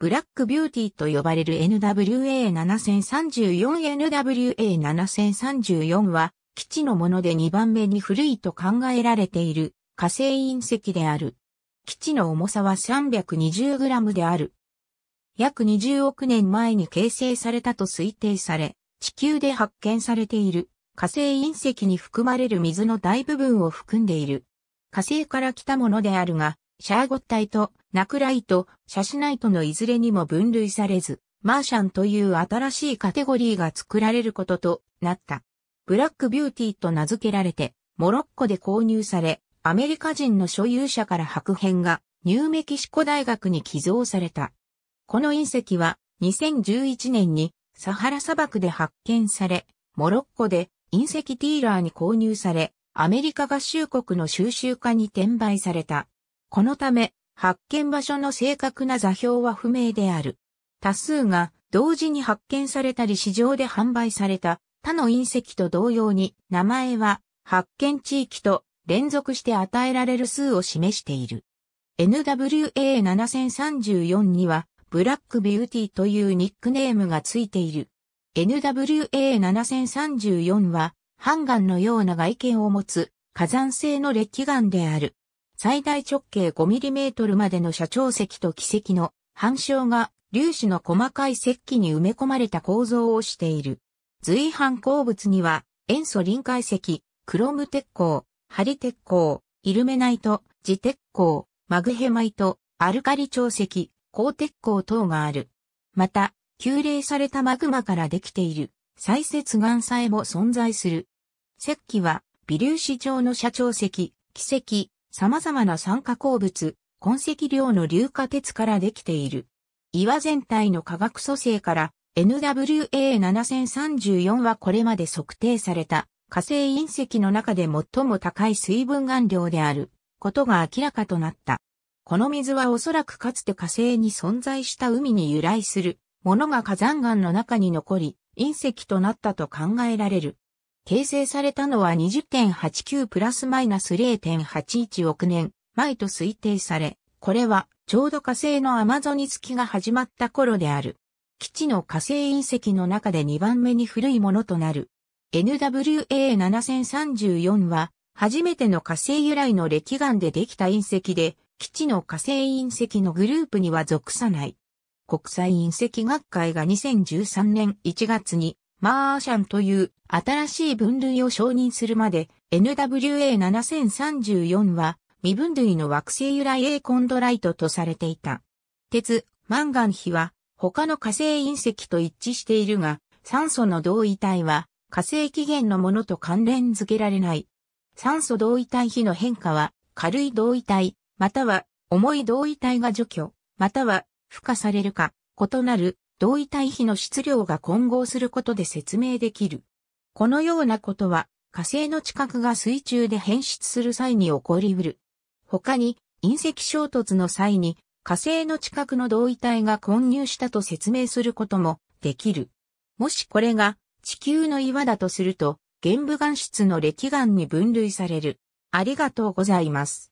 ブラックビューティーと呼ばれる NWA7034 NWA7034 は基地のもので2番目に古いと考えられている火星隕石である。基地の重さは 320g である。約20億年前に形成されたと推定され、地球で発見されている火星隕石に含まれる水の大部分を含んでいる。火星から来たものであるが、シャーゴッタイとナクライト、シャシナイトのいずれにも分類されず、マーシャンという新しいカテゴリーが作られることとなった。ブラックビューティーと名付けられて、モロッコで購入され、アメリカ人の所有者から白片がニューメキシコ大学に寄贈された。この隕石は2011年にサハラ砂漠で発見され、モロッコで隕石ディーラーに購入され、アメリカ合衆国の収集家に転売された。このため、発見場所の正確な座標は不明である。多数が同時に発見されたり市場で販売された他の隕石と同様に名前は発見地域と連続して与えられる数を示している。NWA7034 にはブラックビューティーというニックネームがついている。NWA7034 はハンガンのような外見を持つ火山性の歴岩である。最大直径 5mm までの斜長石と奇石の反証が粒子の細かい石器に埋め込まれた構造をしている。随伴鉱物には塩素臨界石、クロム鉄鋼、ハリ鉄鋼、イルメナイト、ジ鉄鋼、マグヘマイト、アルカリ長石、鋼鉄鋼等がある。また、急冷されたマグマからできている、再接岩さえも存在する。石器は、微粒子状の斜長石、奇石、様々な酸化鉱物、痕跡量の硫化鉄からできている。岩全体の化学組成から NWA7034 はこれまで測定された火星隕石の中で最も高い水分含量であることが明らかとなった。この水はおそらくかつて火星に存在した海に由来するものが火山岩の中に残り隕石となったと考えられる。形成されたのは20.89プラスマイナス0.81億年前と推定され、これはちょうど火星のアマゾニス期が始まった頃である。基地の火星隕石の中で2番目に古いものとなる。NWA7034 は初めての火星由来の歴岩でできた隕石で、基地の火星隕石のグループには属さない。国際隕石学会が2013年1月にマーシャンという新しい分類を承認するまで NWA7034 は未分類の惑星由来 A コンドライトとされていた。鉄、マンガン比は他の火星隕石と一致しているが、酸素の同位体は火星起源のものと関連づけられない。酸素同位体比の変化は軽い同位体、または重い同位体が除去、または付加されるか異なる同位体比の質量が混合することで説明できる。このようなことは、火星の地殻が水中で変質する際に起こりうる。他に、隕石衝突の際に、火星の地殻の同位体が混入したと説明することもできる。もしこれが地球の岩だとすると、玄武岩質の歴岩に分類される。ありがとうございます。